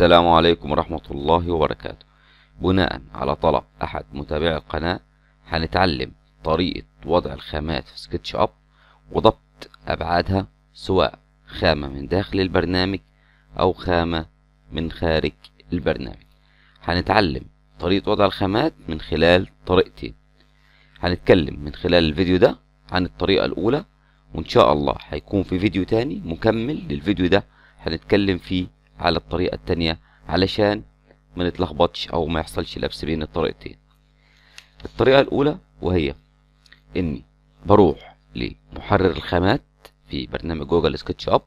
السلام عليكم ورحمة الله وبركاته بناء على طلب أحد متابعي القناة هنتعلم طريقة وضع الخامات في سكتش أب وضبط أبعادها سواء خامة من داخل البرنامج أو خامة من خارج البرنامج هنتعلم طريقة وضع الخامات من خلال طريقتين هنتكلم من خلال الفيديو ده عن الطريقة الأولى وإن شاء الله هيكون في فيديو تاني مكمل للفيديو ده هنتكلم فيه على الطريقة التانية علشان ما نتلخبطش أو ما يحصلش لبس بين الطريقتين الطريقة الأولى وهي إني بروح لمحرر الخامات في برنامج جوجل سكتش أب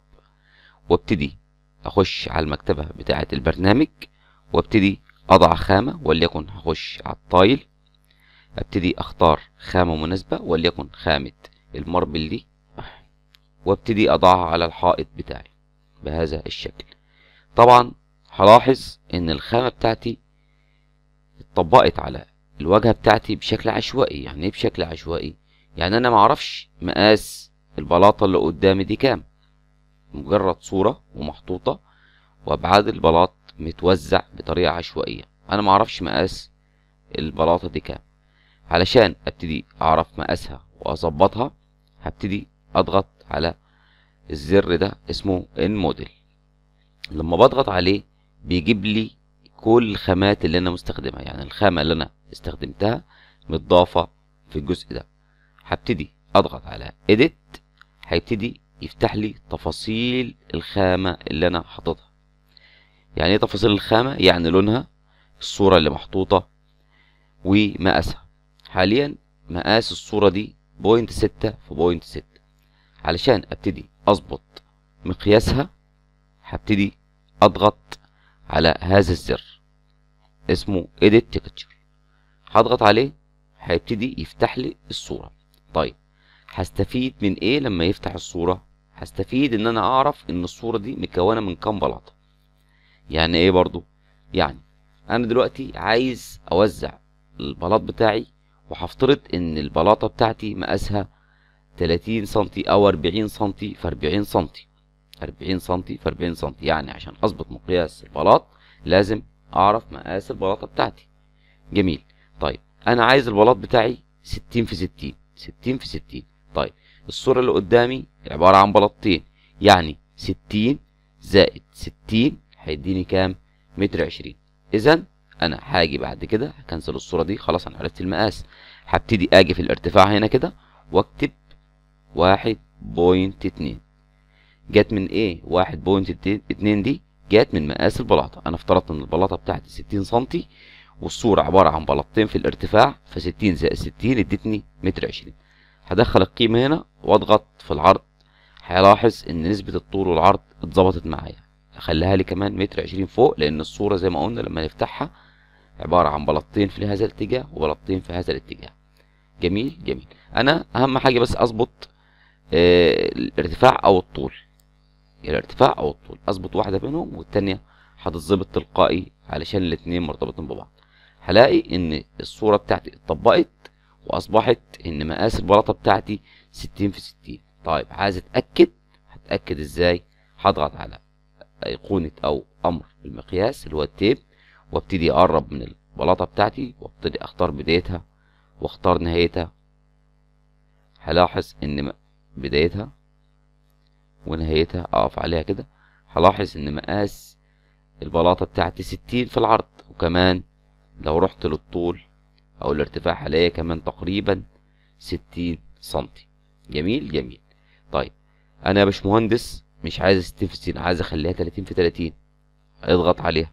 وابتدي أخش على المكتبة بتاعة البرنامج وابتدي أضع خامة وليكن هخش على الطايل ابتدي اختار خامة مناسبة وليكن خامة الماربل دي وابتدي اضعها على الحائط بتاعي بهذا الشكل طبعا هلاحظ ان الخامة بتاعتي اتطبقت على الواجهة بتاعتي بشكل عشوائي يعني ايه بشكل عشوائي يعني انا معرفش مقاس البلاطة اللي قدامي دي كام مجرد صورة ومحطوطة وابعاد البلاط متوزع بطريقة عشوائية انا معرفش مقاس البلاطة دي كام علشان ابتدي اعرف مقاسها واظبطها هبتدي اضغط على الزر ده اسمه ان موديل لما بضغط عليه بيجيب لي كل الخامات اللي انا مستخدمها يعني الخامه اللي انا استخدمتها متضافه في الجزء ده هبتدي اضغط على edit هيبتدي يفتح لي تفاصيل الخامه اللي انا حاططها يعني ايه تفاصيل الخامه يعني لونها الصوره اللي محطوطه ومقاسها حاليا مقاس الصوره دي بوينت ستة في بوينت ستة علشان ابتدي اظبط مقياسها هبتدي اضغط على هذا الزر اسمه edit texture هضغط عليه هيبتدي يفتح لي الصورة طيب هستفيد من ايه لما يفتح الصورة هستفيد ان انا اعرف ان الصورة دي مكونة من كام بلاطة يعني ايه برضو يعني انا دلوقتي عايز اوزع البلاط بتاعي وهفترض ان البلاطة بتاعتي مقاسها 30 سنتي او 40 سنتي في 40 سنتي 40 سم في 40 سم يعني عشان اظبط مقياس البلاط لازم اعرف مقاس البلاطه بتاعتي جميل طيب انا عايز البلاط بتاعي 60 في 60 60 في 60 طيب الصوره اللي قدامي عباره عن بلاطتين يعني 60 زائد 60 هيديني كام متر 20 اذا انا هاجي بعد كده هكنسل الصوره دي خلاص انا عرفت المقاس هبتدي اجي في الارتفاع هنا كده واكتب 1.2 جت من ايه 1.2 دي جت من مقاس البلاطه انا افترضت ان البلاطه بتاعتي 60 سم والصوره عباره عن بلاطتين في الارتفاع ف 60 زائد 60 ادتني متر 20 هدخل القيمه هنا واضغط في العرض هلاحظ ان نسبه الطول والعرض اتظبطت معايا اخليها لي كمان متر 20 فوق لان الصوره زي ما قلنا لما نفتحها عباره عن بلاطتين في هذا الاتجاه وبلاطتين في هذا الاتجاه جميل جميل انا اهم حاجه بس اظبط آه الارتفاع او الطول الارتفاع او الطول اظبط واحده منهم والثانيه هتتظبط تلقائي علشان الاثنين مرتبطين ببعض هلاقي ان الصوره بتاعتي اتطبقت واصبحت ان مقاس البلاطه بتاعتي 60 في 60 طيب عايز اتاكد هتاكد ازاي هضغط على ايقونه او امر المقياس اللي هو التيب وابتدي اقرب من البلاطه بتاعتي وابتدي اختار بدايتها واختار نهايتها هلاحظ ان بدايتها ونهايتها اقف عليها كده هلاحظ ان مقاس البلاطة بتاعتي ستين في العرض وكمان لو رحت للطول او الارتفاع هلاقيها كمان تقريبا ستين سنتي جميل جميل طيب انا يا باشمهندس مش عايز ستين في ستين عايز اخليها تلاتين في تلاتين اضغط عليها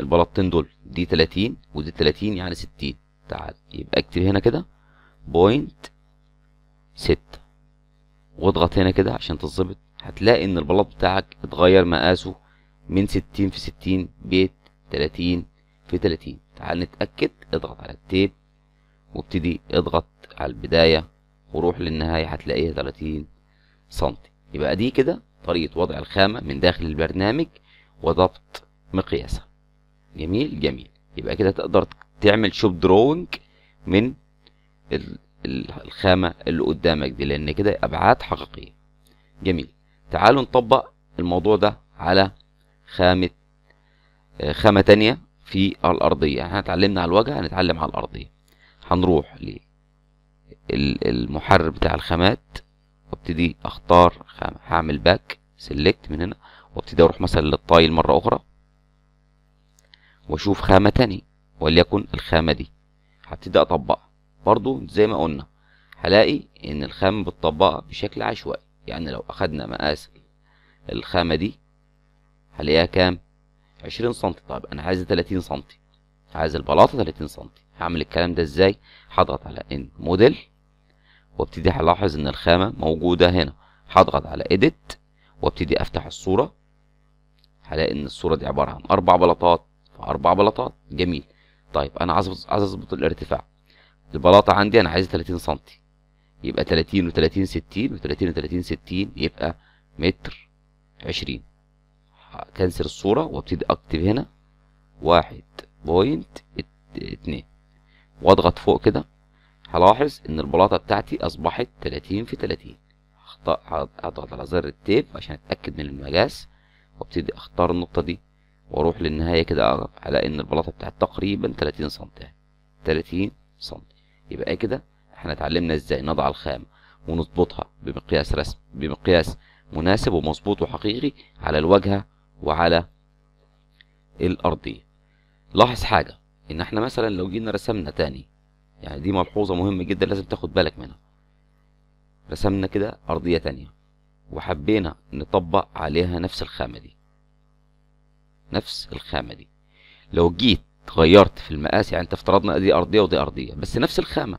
البلاطتين دول دي تلاتين ودي تلاتين يعني ستين تعال يبقى اكتب هنا كده بوينت ستة واضغط هنا كده عشان تتظبط هتلاقي ان البلاط بتاعك اتغير مقاسه من 60 في 60 بيت 30 في 30 تعال نتأكد اضغط على التيب وابتدي اضغط على البداية وروح للنهاية هتلاقيها 30 سنتي يبقى دي كده طريقة وضع الخامة من داخل البرنامج وضبط مقياسها جميل جميل يبقى كده تقدر تعمل شوب درونج من الخامة اللي قدامك دي لأن كده أبعاد حقيقية جميل تعالوا نطبق الموضوع ده على خامة خامة تانية في الأرضية يعني احنا اتعلمنا على الواجهة هنتعلم على الأرضية هنروح للمحرر بتاع الخامات وابتدي اختار خامة هعمل باك سيلكت من هنا وابتدي اروح مثلا للطايل مرة أخرى واشوف خامة تانية وليكن الخامة دي هبتدي اطبقها برضو زي ما قلنا هلاقي ان الخامة بتطبقها بشكل عشوائي يعني لو اخدنا مقاس الخامة دي هلاقيها كام؟ عشرين سنتي طيب انا عايز تلاتين سنتي عايز البلاطة تلاتين سنتي هعمل الكلام ده ازاي؟ هضغط على ان موديل وابتدي هلاحظ ان الخامة موجودة هنا هضغط على edit وابتدي افتح الصورة هلاقي ان الصورة دي عبارة عن اربع بلاطات اربع بلاطات جميل طيب انا عايز اظبط الارتفاع البلاطه عندي انا عايز 30 سم يبقى 30 و30 60 و30 و30 60 يبقى متر 20 كنسل الصوره وابتدي اكتب هنا 1.2 واضغط فوق كده هلاحظ ان البلاطه بتاعتي اصبحت 30 في 30 هضغط على زر التيب عشان اتاكد من المقاس وابتدي اختار النقطه دي واروح للنهايه كده على ان البلاطه بتاعتي تقريبا 30 سم 30 سم يبقى إيه كده احنا اتعلمنا ازاي نضع الخام ونظبطها بمقياس رسم بمقياس مناسب ومظبوط وحقيقي على الواجهة وعلى الأرضية لاحظ حاجة إن احنا مثلا لو جينا رسمنا تاني يعني دي ملحوظة مهمة جدا لازم تاخد بالك منها رسمنا كده أرضية تانية وحبينا نطبق عليها نفس الخامة دي نفس الخامة دي لو جيت اتغيرت في المقاس يعني انت افترضنا دي ارضيه ودي ارضيه بس نفس الخامه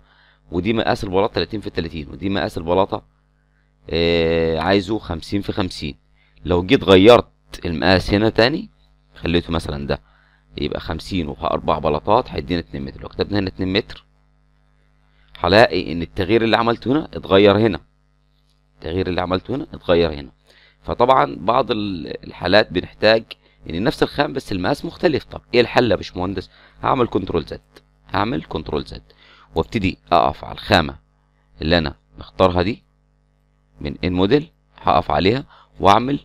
ودي مقاس البلاطه 30 في 30 ودي مقاس البلاطه آه عايزه 50 في 50 لو جيت غيرت المقاس هنا تاني خليته مثلا ده يبقى 50 وفي اربع بلاطات هيدينا 2 متر لو كتبنا هنا 2 متر هلاقي ان التغيير اللي عملته هنا اتغير هنا التغيير اللي عملته هنا اتغير هنا فطبعا بعض الحالات بنحتاج يعني نفس الخام بس المقاس مختلف طب ايه الحل يا باشمهندس هعمل كنترول زد هعمل كنترول زد وابتدي اقف على الخامه اللي انا مختارها دي من ان موديل هقف عليها واعمل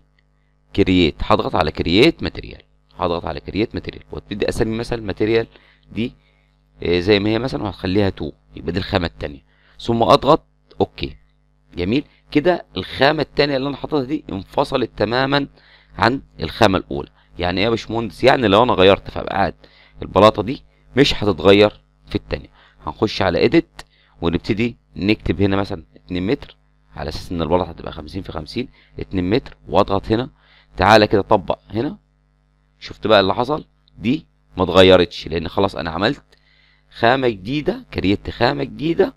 كرييت هضغط على كرييت ماتيريال هضغط على كرييت ماتيريال وابتدي اسمي مثلا الماتيريال دي آه، زي ما هي مثلا وهخليها 2 يبقى دي الخامه الثانيه ثم اضغط اوكي جميل كده الخامه الثانيه اللي انا حاططها دي انفصلت تماما عن الخامه الاولى يعني ايه يا باشمهندس يعني لو انا غيرت في ابعاد البلاطه دي مش هتتغير في الثانيه هنخش على اديت ونبتدي نكتب هنا مثلا 2 متر على اساس ان البلاطه هتبقى 50 في 50 2 متر واضغط هنا تعالى كده طبق هنا شفت بقى اللي حصل دي ما اتغيرتش لان خلاص انا عملت خامه جديده كريت خامه جديده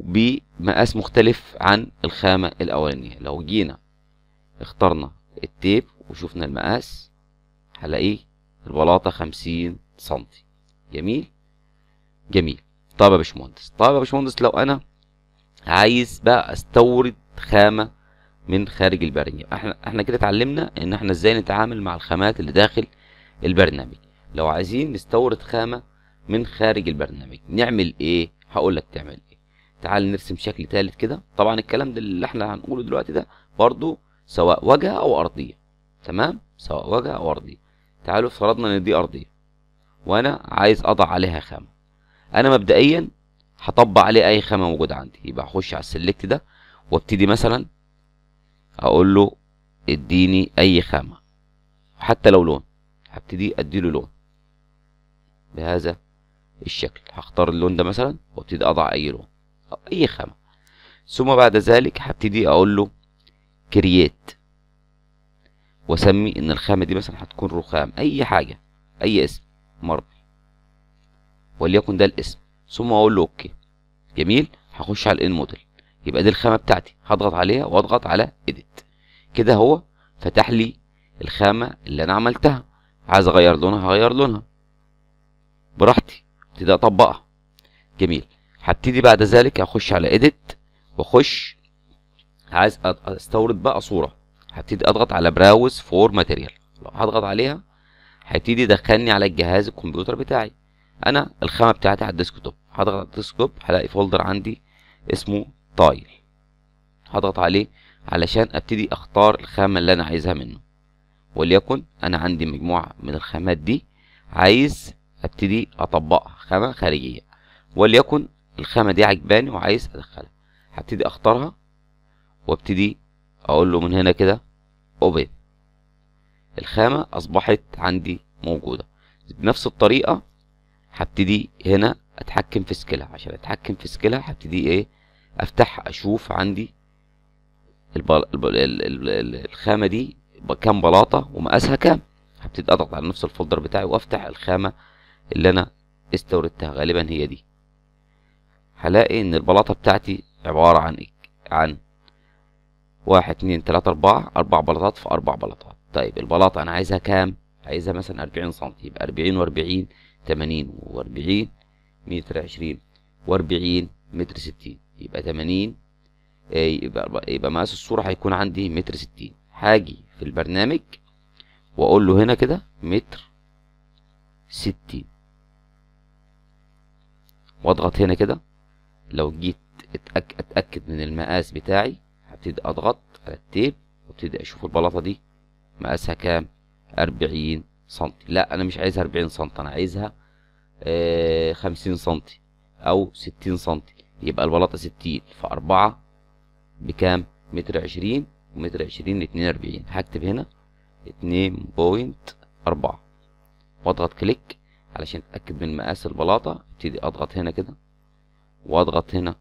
بمقاس مختلف عن الخامه الاولانيه لو جينا اخترنا التيب وشفنا المقاس هلاقيه البلاطة 50 سم جميل جميل طب يا باشمهندس طب يا باشمهندس لو انا عايز بقى استورد خامة من خارج البرنامج احنا احنا كده اتعلمنا ان احنا ازاي نتعامل مع الخامات اللي داخل البرنامج لو عايزين نستورد خامة من خارج البرنامج نعمل ايه هقول لك تعمل ايه تعال نرسم شكل ثالث كده طبعا الكلام ده اللي احنا هنقوله دلوقتي ده برضو سواء واجهة او ارضية تمام سواء واجهة او ارضية تعالوا افترضنا ان دي ارضيه وانا عايز اضع عليها خامه انا مبدئيا هطبق عليه اي خامه موجوده عندي يبقى هخش على السلكت ده وابتدي مثلا اقول له اديني اي خامه حتى لو لون هبتدي اديله لون بهذا الشكل هختار اللون ده مثلا وابتدي اضع اي لون او اي خامه ثم بعد ذلك هبتدي اقول له كرييت واسمي ان الخامه دي مثلا هتكون رخام اي حاجه اي اسم مرضي وليكن ده الاسم ثم اقول له اوكي جميل هخش على الان موديل يبقى دي الخامه بتاعتي هضغط عليها واضغط على اديت كده هو فتح لي الخامه اللي انا عملتها عايز اغير لونها هغير لونها براحتي ابتدي اطبقها جميل هبتدي بعد ذلك اخش على اديت واخش عايز استورد بقى صوره هبتدي اضغط على براوز فور ماتيريال لو هضغط عليها هيبتدي يدخلني على الجهاز الكمبيوتر بتاعي انا الخامه بتاعتي على الديسكتوب هضغط على الديسكتوب هلاقي فولدر عندي اسمه تايل هضغط عليه علشان ابتدي اختار الخامه اللي انا عايزها منه وليكن انا عندي مجموعه من الخامات دي عايز ابتدي اطبقها خامه خارجيه وليكن الخامه دي عجباني وعايز ادخلها هبتدي اختارها وابتدي اقول له من هنا كده اوبن الخامة اصبحت عندي موجودة بنفس الطريقة هبتدي هنا اتحكم في سكيلها عشان اتحكم في سكيلها هبتدي ايه افتح اشوف عندي البل... البل... ال... الخامة دي كام بلاطة ومقاسها كام هبتدي اضغط على نفس الفولدر بتاعي وافتح الخامة اللي انا استوردتها غالبا هي دي هلاقي ان البلاطة بتاعتي عبارة عن إيه؟ عن واحد اتنين تلاتة أربعة أربع بلاطات في أربع بلاطات طيب البلاطة أنا عايزها كام؟ عايزها مثلا أربعين سنتي يبقى أربعين وأربعين تمانين وأربعين متر عشرين وأربعين متر ستين يبقى تمانين آه، يبقى يبقى مقاس الصورة هيكون عندي متر ستين هاجي في البرنامج وأقول له هنا كده متر ستين واضغط هنا كده لو جيت أتأكد من المقاس بتاعي هبتدي اضغط على التيب وابتدي اشوف البلاطه دي مقاسها كام 40 سم لا انا مش عايزها 40 سم انا عايزها آه 50 سم او 60 سم يبقى البلاطه 60 في 4 بكام متر 20 ومتر 20 ل 42 هكتب هنا 2.4 واضغط كليك علشان اتاكد من مقاس البلاطه ابتدي اضغط هنا كده واضغط هنا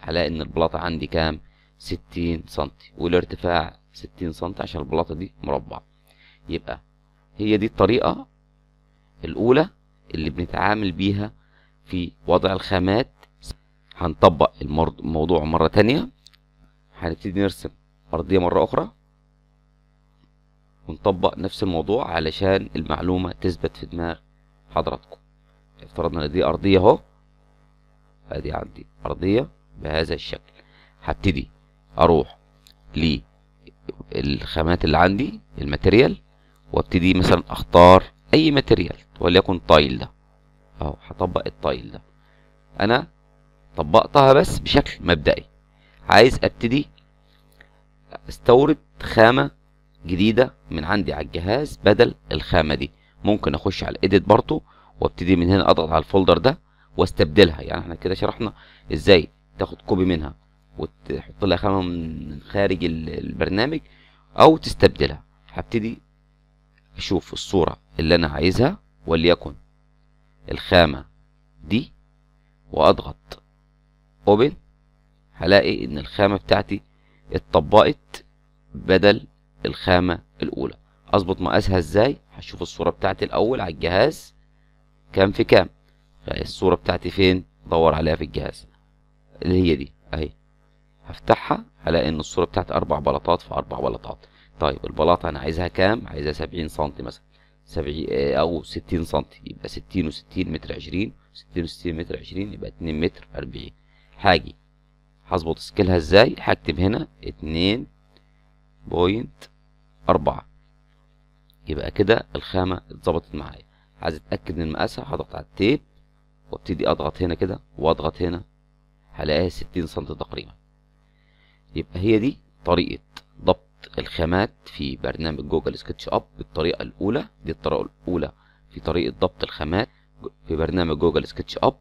هلاقي ان البلاطه عندي كام 60 سم والارتفاع 60 سم عشان البلاطه دي مربع يبقى هي دي الطريقه الاولى اللي بنتعامل بيها في وضع الخامات هنطبق الموضوع مره تانية هنبتدي نرسم ارضيه مره اخرى ونطبق نفس الموضوع علشان المعلومه تثبت في دماغ حضراتكم افترضنا ان دي ارضيه اهو ادي عندي ارضيه بهذا الشكل هبتدي اروح للخامات اللي عندي الماتيريال وابتدي مثلا اختار اي ماتيريال وليكن تايل ده اهو هطبق التايل ده انا طبقتها بس بشكل مبدئي عايز ابتدي استورد خامه جديده من عندي على الجهاز بدل الخامه دي ممكن اخش على الايديت برضو وابتدي من هنا اضغط على الفولدر ده واستبدلها يعني احنا كده شرحنا ازاي تاخد كوبي منها وتحط لها خامة من خارج البرنامج او تستبدلها هبتدي اشوف الصورة اللي انا عايزها وليكن الخامة دي واضغط اوبن هلاقي ان الخامة بتاعتي اتطبقت بدل الخامة الاولى اظبط مقاسها ازاي هشوف الصورة بتاعتي الاول على الجهاز كام في كام طيب، الصورة بتاعتي فين دور عليها في الجهاز اللي هي دي اهي هفتحها هلاقي ان الصوره بتاعتي اربع بلاطات في اربع بلاطات طيب البلاطه انا عايزها كام عايزها 70 سم مثلا 70 آه، او 60 سم يبقى 60 و60 متر 20 60 و60 متر 20 يبقى 2 متر 40 هاجي هظبط سكيلها ازاي هكتب هنا 2 بوينت 4 يبقى كده الخامه اتظبطت معايا عايز اتاكد من مقاسها هضغط على التيب وابتدي اضغط هنا كده واضغط هنا هلاقيها 60 سم تقريبا يبقى هي دي طريقة ضبط الخامات في برنامج جوجل سكتش اب بالطريقه الأولى دي الطريقة الأولى في طريقة ضبط الخامات في برنامج جوجل سكتش اب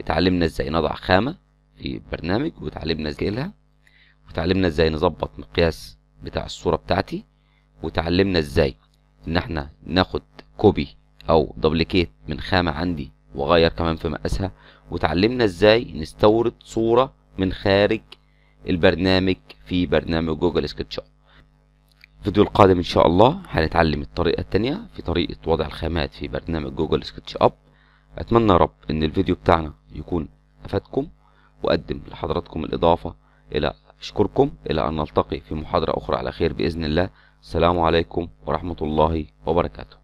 اتعلمنا ازاي نضع خامة في برنامج وتعلمنا لها وتعلمنا ازاي نظبط مقياس بتاع الصورة بتاعتي وتعلمنا ازاي ان احنا ناخد كوبي او دبليكيت من خامة عندي واغير كمان في مقاسها وتعلمنا ازاي نستورد صورة من خارج البرنامج في برنامج جوجل سكتشاب الفيديو القادم ان شاء الله هنتعلم الطريقة التانية في طريقة وضع الخامات في برنامج جوجل سكتش اب اتمنى يا رب ان الفيديو بتاعنا يكون افادكم واقدم لحضراتكم الاضافة الى اشكركم الى ان نلتقي في محاضرة اخرى على خير باذن الله السلام عليكم ورحمة الله وبركاته